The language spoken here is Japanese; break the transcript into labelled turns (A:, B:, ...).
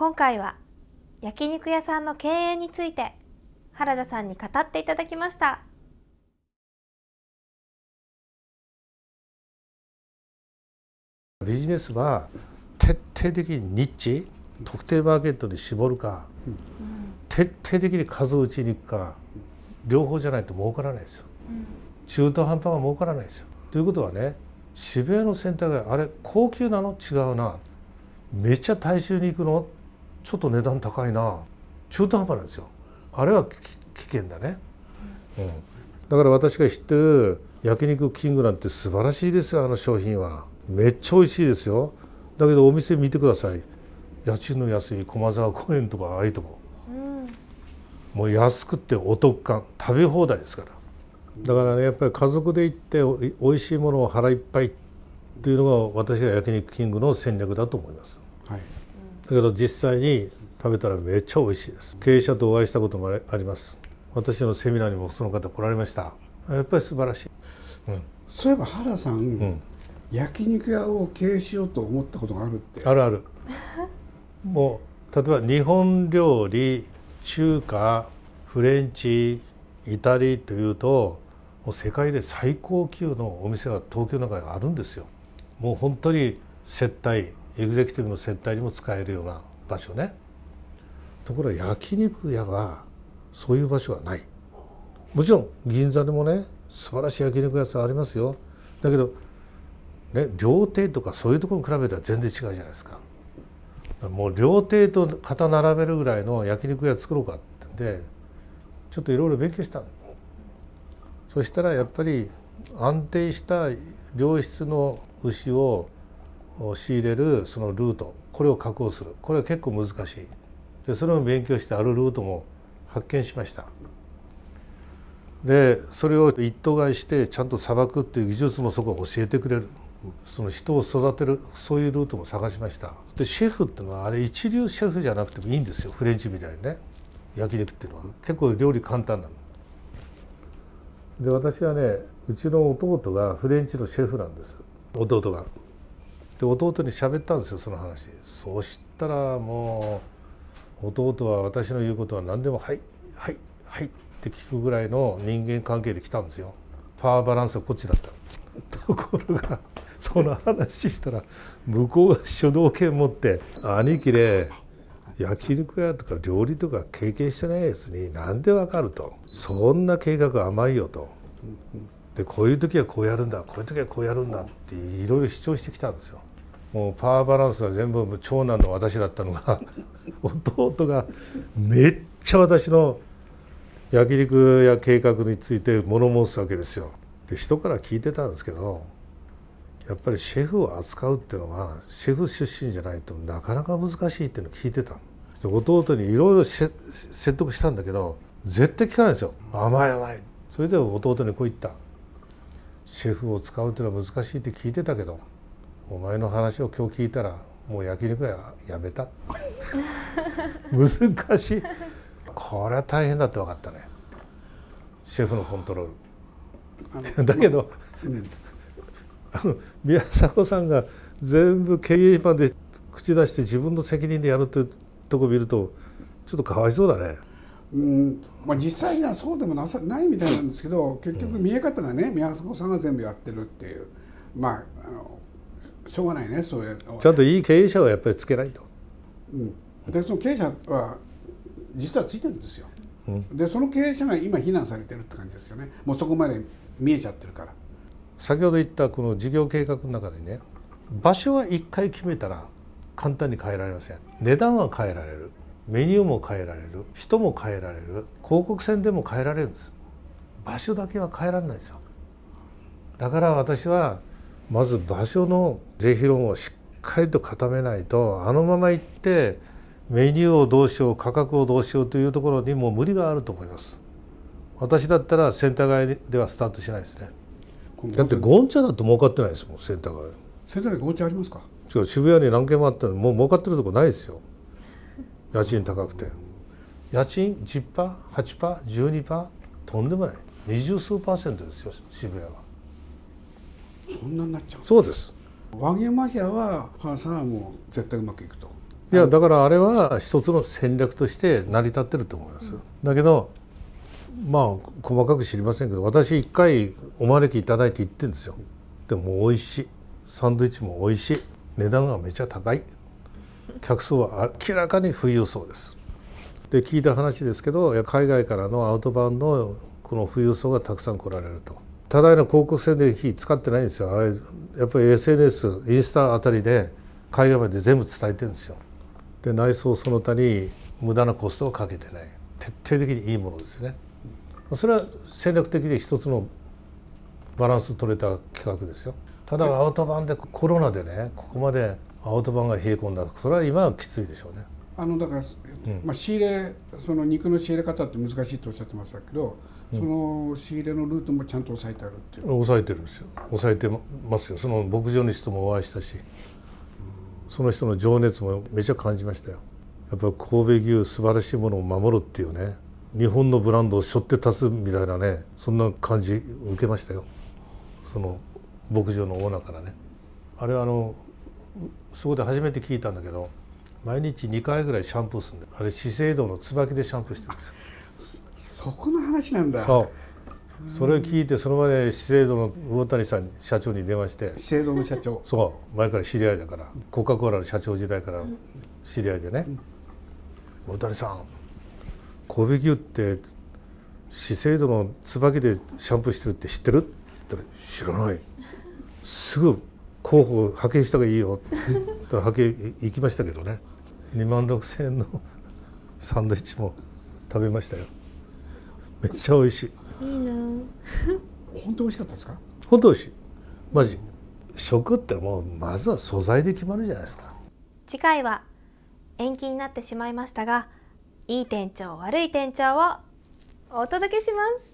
A: 今回は焼肉屋さんの経営について原田さんに語っていただきましたビジネスは徹底的にニッチ特定マーケットに絞るか、うん、徹底的に数を打ちにいくか両方じゃないと儲からないですよ、うん、中途半端は儲からないですよということはね渋谷のセンタあれ高級なの違うなめっちゃ大衆に行くのちょっと値段高いな中途半端なんですよあれは危険だね、うん、だから私が知ってる焼肉キングなんて素晴らしいですよあの商品はめっちゃ美味しいですよだけどお店見てください家賃の安い駒沢公園とかああいうとこ、うん、もう安くてお得感食べ放題ですからだからねやっぱり家族で行っておいしいものを腹いっぱいっていうのが私が焼肉キングの戦略だと思います。はいけど実際に食べたらめっちゃ美味しいです経営者とお会いしたこともあります私のセミナーにもその方来られましたやっぱり素晴らしい、うん、そういえば原さん、うん、焼肉屋を経営しようと思ったことがあるってあるある もう例えば日本料理中華フレンチイタリーというともう世界で最高級のお店が東京の中にあるんですよもう本当に接待エグゼクティブの接待にも使えるような場所ねところが焼肉屋はそういう場所はないもちろん銀座でもね素晴らしい焼肉屋さんありますよだけど、ね、料亭とかそういうところに比べたら全然違うじゃないですかもう料亭と肩並べるぐらいの焼肉屋作ろうかってんでちょっといろいろ勉強したそしたらやっぱり安定した良質の牛を仕入れるそのルートこれを確保するこれは結構難しいでそれを勉強してあるルートも発見しましたでそれを一頭買いしてちゃんとさばくっていう技術もそこは教えてくれるその人を育てるそういうルートも探しましたでシェフっていうのはあれ一流シェフじゃなくてもいいんですよフレンチみたいにね焼肉っていうのは結構料理簡単なので私はねうちの弟がフレンチのシェフなんです弟がで弟に喋ったんですよその話そうしたらもう弟は私の言うことは何でも「はいはいはい」って聞くぐらいの人間関係で来たんですよパワーバランスはこっちだった ところがその話したら向こうが主導権持って「兄貴で焼肉屋とか料理とか経験してないやつに何でわかるとそんな計画甘いよとでこういう時はこうやるんだこういう時はこうやるんだっていろいろ主張してきたんですよもうパワーバランスは全部長男の私だったのが 弟がめっちゃ私の焼肉や計画について物申すわけですよ。で人から聞いてたんですけどやっぱりシェフを扱うっていうのはシェフ出身じゃないとなかなか難しいっていうのを聞いてたで弟にいろいろ説得したんだけど絶対聞かないんですよ甘い甘いそれで弟にこう言ったシェフを使うっていうのは難しいって聞いてたけどお前の話を今日聞いたらもう焼肉屋やめた 難しいこれは大変だって分かったねシェフのコントロールだけど、まあ、うん、あの宮迫さんが全部経営まで口出して自分の責任でやるというとこ見るとちょっとかわいそうだね。うんまあ、実際にはそうでもなさないみたいなんですけど結局見え方がね、うん、宮迫さんが全部やってるっていう、まあ、あのしょうがないねそういうちゃんといい経営者はやっぱりつけないと、うん、でその経営者は実はついてるんですよ、うん、でその経営者が今非難されてるって感じですよねもうそこまで見えちゃってるから先ほど言ったこの事業計画の中でね場所は1回決めたら簡単に変えられません値段は変えられるメニューも変えられる人も変えられる広告宣伝も変えられるんです場所だけは変えられないんですよだから私はまず場所の是非論をしっかりと固めないとあのまま行ってメニューをどうしよう価格をどうしようというところにもう無理があると思います私だったらセンター街ではスタートしないですねだってゴンチャだと儲かってないですもんセンター街センター街ゴンチャありますか違う渋谷に何軒もあったのもう儲かってるとこないですよ家賃高くて家賃10%パー8%パー12%パーとんでもない二十数パーセントですよ渋谷はそんなになっちゃうそうですワゲマヒアは原さんはもう絶対うまくいくといやだからあれは一つの戦略として成り立ってると思います、うん、だけどまあ細かく知りませんけど私一回お招きいただいて行ってるんですよでも美味しいサンドイッチも美味しい値段がめちゃ高い客層は明らかに富裕層ですで聞いた話ですけど海外からのアウトバウンドのこの富裕層がたくさん来られると多大な広告宣伝費使ってないんですよあれやっぱり SNS インスタあたりで海外まで全部伝えてるんですよで内装その他に無駄なコストをかけてない徹底的にいいものですねそれは戦略的で一つのバランス取れた企画ですよただアウトバンでコロナでねここまでアウトバンが冷え込んだそれは今はきついでしょうねあのだから、まあ、仕入れその肉の仕入れ方って難しいとおっしゃってましたけど、うん、その仕入れのルートもちゃんと抑えてあるっていう抑えてるんですよ抑えてますよその牧場の人もお会いしたし、その人の情熱もめちゃ感じましたよやっぱ神戸牛素晴らしいものを守るっていうね日本のブランドを背負って立つみたいなねそんな感じ受けましたよその牧場のオーナーからねあれあのそこで初めて聞いたんだけど毎日2回ぐらいシャンプーするんであれ資生堂の椿でシャンプーしてるんですよそこの話なんだそうそれを聞いてその前で資生堂の魚谷さん社長に電話して資生堂の社長そう前から知り合いだからコカ・コーラの社長時代から知り合いでね「魚、う、谷、さん神戸牛って資生堂の椿でシャンプーしてるって知ってる?」って言ったら「知らない」すぐ候補派遣した方がいいよ」って言ったら派遣行きましたけどね2万6千円のサンドイッチも食べましたよめっちゃ美味しいいいな本当美味しかったですか本当美味しいマジ食ってもうまずは素材で決まるじゃないですか次回は延期になってしまいましたがいい店長悪い店長をお届けします